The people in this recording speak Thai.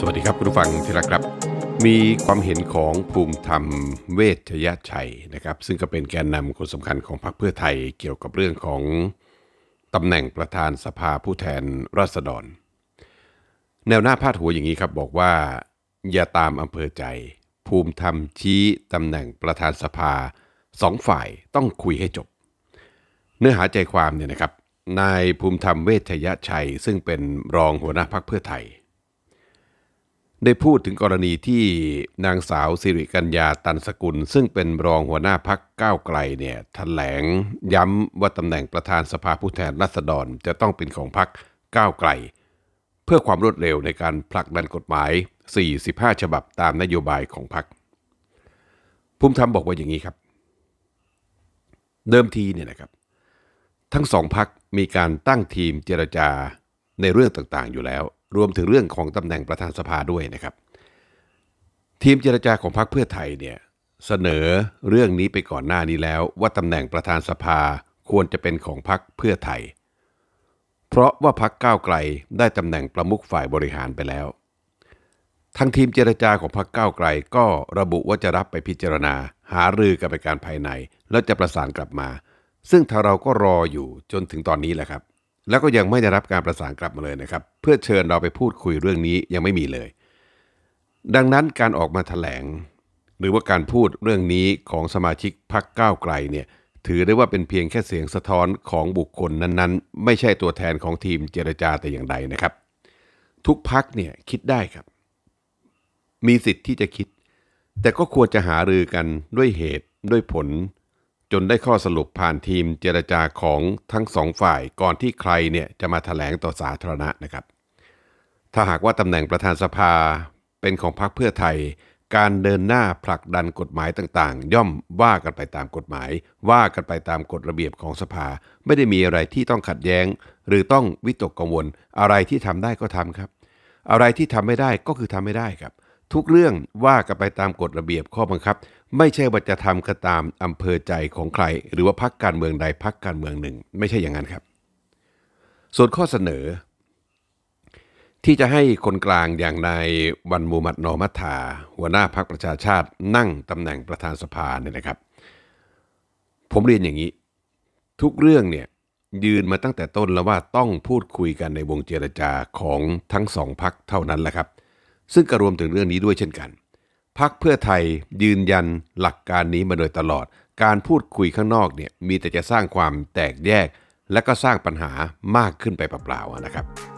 สวัสดีครับคุณผู้ฟังที่รักครับมีความเห็นของภูมิธรรมเวชยชัยนะครับซึ่งก็เป็นแกนนำคนสำคัญของพรรคเพื่อไทยเกี่ยวกับเรื่องของตำแหน่งประธานสภาผู้แทนราษฎร แนวหน้าพาดหัวอย่างนี้ครับบอกว่า อย่าตามอำเภอใจ ภูมิธรรมชี้ตำแหน่งประธานสภาสองฝ่ายต้องคุยให้จบเนื้อหาใจความเนี่ยนะครับนายภูมิธรรมเวชยชัย ซึ่งเป็นรองหัวหน้าพรรคเพื่อไทยได้พูดถึงกรณีที่นางสาวสิริกัญญาตันสกุล ซึ่งเป็นรองหัวหน้าพักก้าวไกลเนี่ยถแถลงย้ำว่าตำแหน่งประธานสภาผู้แทนราษฎรจะต้องเป็นของพักก้าวไกล เพื่อความรวดเร็วในการผลักดันกฎหมาย 45 ฉบับตามนโยบายของพักภูมิธรรมบอกว่าอย่างนี้ครับ เดิมทีเนี่ยนะครับ ทั้งสองพักมีการตั้งทีมเจรจาในเรื่องต่างๆอยู่แล้วรวมถึงเรื่องของตำแหน่งประธานสภาด้วยนะครับ ทีมเจรจาของพรรคเพื่อไทยเนี่ยเสนอเรื่องนี้ไปก่อนหน้านี้แล้วว่าตำแหน่งประธานสภาควรจะเป็นของพรรคเพื่อไทย เพราะว่าพรรคก้าวไกลได้ตำแหน่งประมุขฝ่ายบริหารไปแล้วทางทีมเจรจาของพรรคก้าวไกลก็ระบุว่าจะรับไปพิจารณา หารือกับไปการภายใน แล้วจะประสานกลับมา ซึ่งทางเราก็รออยู่จนถึงตอนนี้แหละครับแล้วก็ยังไม่ได้รับการประสานกลับมาเลยนะครับ เพื่อเชิญเราไปพูดคุยเรื่องนี้ยังไม่มีเลย ดังนั้นการออกมาถแถลง หรือว่าการพูดเรื่องนี้ของสมาชิกพรรคก้าวไกลเนี่ยถือได้ว่าเป็นเพียงแค่เสียงสะท้อนของบุคคลนั้น ๆ ไม่ใช่ตัวแทนของทีมเจรจาแต่อย่างใดนะครับ ทุกพักเนี่ยคิดได้ครับ มีสิทธิ์ที่จะคิด แต่ก็ควรจะหารือกันด้วยเหตุด้วยผลจนได้ข้อสรุปผ่านทีมเจรจาของทั้งสองฝ่ายก่อนที่ใครเนี่ยจะมาถแถลงต่อสาธารณะนะครับ ถ้าหากว่าตำแหน่งประธานสภาเป็นของพรรคเพื่อไทย การเดินหน้าผลักดันกฎหมายต่างๆ ย่อมว่ากันไปตามกฎหมาย ว่ากันไปตามกฎระเบียบของสภา ไม่ได้มีอะไรที่ต้องขัดแย้ง หรือต้องวิตกกังวล อะไรที่ทำได้ก็ทำครับ อะไรที่ทำไม่ได้ก็คือทำไม่ได้ครับเทุกเรื่องว่ากันไปตามกฎระเบียบข้อบังคับ ไม่ใช่ว่าจะทำก็ตามอำเภอใจของใคร หรือว่าพักการเมืองใดพักการเมืองหนึ่ง ไม่ใช่อย่างนั้นครับ ส่วนข้อเสนอ ที่จะให้คนกลางอย่างนายวันมูมัดนอมัทาหัวหน้าพักประชาชาติ นั่งตำแหน่งประธานสภาเนี่ยนะครับ ผมเรียนอย่างนี้ ทุกเรื่องเนี่ยยืนมาตั้งแต่ต้นแล้วว่าต้องพูดคุยกันในวงเจรจาของทั้งสองพักเท่านั้นแหละครับซึ่งกะรวมถึงเรื่องนี้ด้วยเช่นกัน พักเพื่อไทยยืนยันหลักการนี้มาโดยตลอด การพูดคุยข้างนอกเนี่ยมีแต่จะสร้างความแตกแยก และก็สร้างปัญหามากขึ้นไปเปล่าๆนะครับ